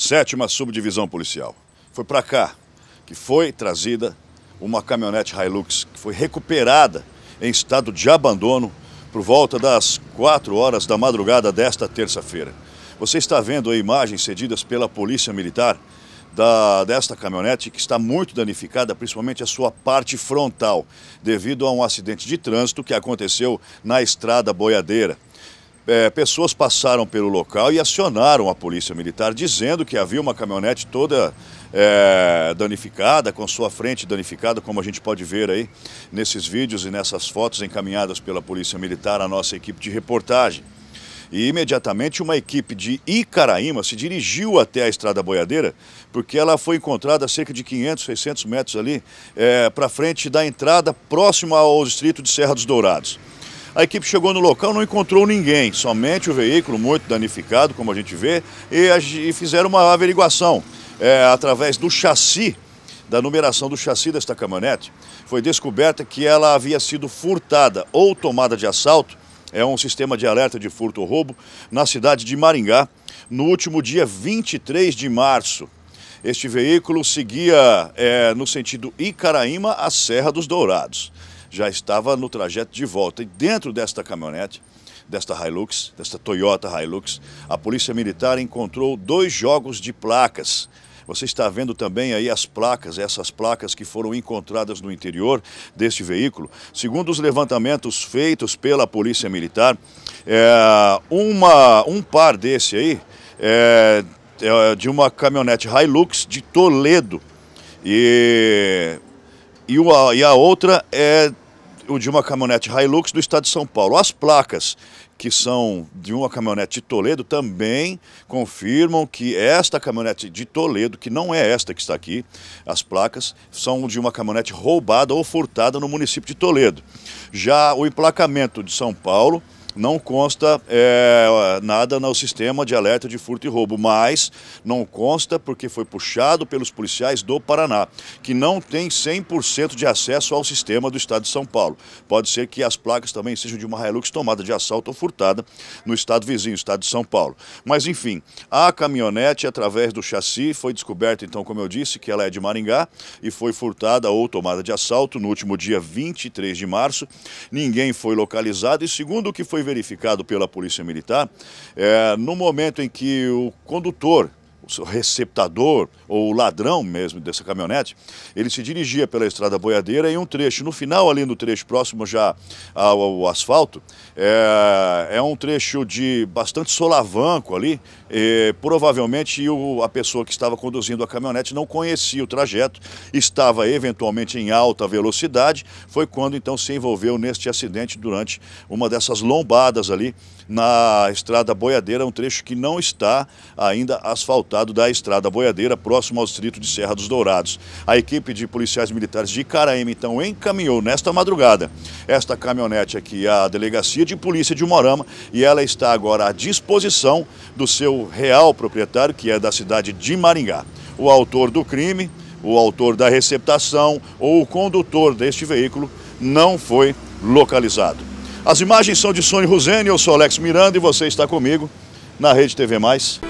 sétima subdivisão policial. Foi para cá que foi trazida uma caminhonete Hilux que foi recuperada em estado de abandono por volta das 4 horas da madrugada desta terça-feira. Você está vendo aí imagens cedidas pela Polícia Militar da, desta caminhonete que está muito danificada, principalmente a sua parte frontal, devido a um acidente de trânsito que aconteceu na estrada boiadeira é, pessoas passaram pelo local e acionaram a polícia militar, dizendo que havia uma caminhonete toda é, danificada, com sua frente danificada, como a gente pode ver aí nesses vídeos e nessas fotos encaminhadas pela polícia militar à nossa equipe de reportagem. E imediatamente uma equipe de Icaraíma se dirigiu até a Estrada Boiadeira, porque ela foi encontrada a cerca de 500, 600 metros ali, é, para frente da entrada próxima ao distrito de Serra dos Dourados. A equipe chegou no local, não encontrou ninguém, somente o veículo muito danificado, como a gente vê, e fizeram uma averiguação é, através do chassi da numeração do chassi desta caminhonete, foi descoberta que ela havia sido furtada ou tomada de assalto, é um sistema de alerta de furto ou roubo, na cidade de Maringá, no último dia 23 de março. Este veículo seguia é, no sentido Icaraíma à Serra dos Dourados já estava no trajeto de volta. E dentro desta caminhonete, desta Hilux, desta Toyota Hilux, a Polícia Militar encontrou dois jogos de placas. Você está vendo também aí as placas, essas placas que foram encontradas no interior deste veículo. Segundo os levantamentos feitos pela Polícia Militar, é, uma, um par desse aí é, é, de uma caminhonete Hilux de Toledo. E, e, uma, e a outra é de uma caminhonete Hilux do estado de São Paulo. As placas que são de uma caminhonete de Toledo também confirmam que esta caminhonete de Toledo, que não é esta que está aqui, as placas são de uma caminhonete roubada ou furtada no município de Toledo. Já o emplacamento de São Paulo não consta é, nada no sistema de alerta de furto e roubo, mas não consta porque foi puxado pelos policiais do Paraná, que não tem 100% de acesso ao sistema do estado de São Paulo. Pode ser que as placas também sejam de uma Hilux tomada de assalto ou furtada no estado vizinho, estado de São Paulo. Mas enfim, a caminhonete através do chassi foi descoberta então, como eu disse, que ela é de Maringá e foi furtada ou tomada de assalto no último dia 23 de março. Ninguém foi localizado e segundo o que foi foi verificado pela Polícia Militar é, no momento em que o condutor receptador, ou ladrão mesmo dessa caminhonete, ele se dirigia pela estrada boiadeira em um trecho. No final, ali no trecho próximo já ao, ao asfalto, é, é, um trecho de bastante solavanco ali. E, provavelmente o, a pessoa que estava conduzindo a caminhonete não conhecia o trajeto, estava eventualmente em alta velocidade. Foi quando então se envolveu neste acidente durante uma dessas lombadas ali na estrada boiadeira, um trecho que não está ainda asfaltado lado da Estrada Boiadeira, próximo ao distrito de Serra dos Dourados. A equipe de policiais militares de Icaraíma, então, encaminhou nesta madrugada esta caminhonete aqui à Delegacia de Polícia de Morama e ela está agora à disposição do seu real proprietário, que é da cidade de Maringá. O autor do crime, o autor da receptação ou o condutor deste veículo não foi localizado. As imagens são de Sônia Ruzene, eu sou Alex Miranda e você está comigo na Rede TV Mais.